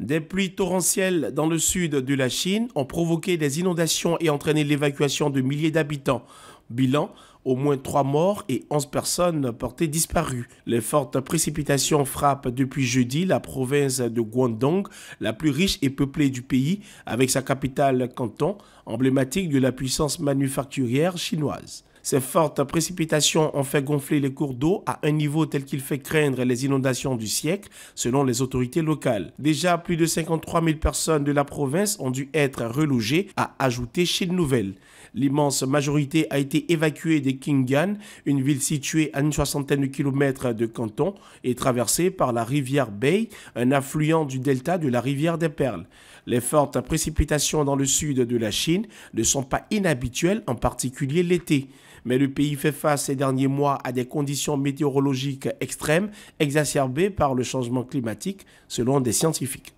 Des pluies torrentielles dans le sud de la Chine ont provoqué des inondations et entraîné l'évacuation de milliers d'habitants. Bilan, au moins 3 morts et 11 personnes portées disparues. Les fortes précipitations frappent depuis jeudi la province de Guangdong, la plus riche et peuplée du pays, avec sa capitale Canton, emblématique de la puissance manufacturière chinoise. Ces fortes précipitations ont fait gonfler les cours d'eau à un niveau tel qu'il fait craindre les inondations du siècle, selon les autorités locales. Déjà, plus de 53 000 personnes de la province ont dû être relogées, a ajouté Chine Nouvelle. L'immense majorité a été évacuée des Kingan, une ville située à une soixantaine de kilomètres de Canton et traversée par la rivière Bei, un affluent du delta de la rivière des Perles. Les fortes précipitations dans le sud de la Chine ne sont pas inhabituelles, en particulier l'été mais le pays fait face ces derniers mois à des conditions météorologiques extrêmes exacerbées par le changement climatique, selon des scientifiques.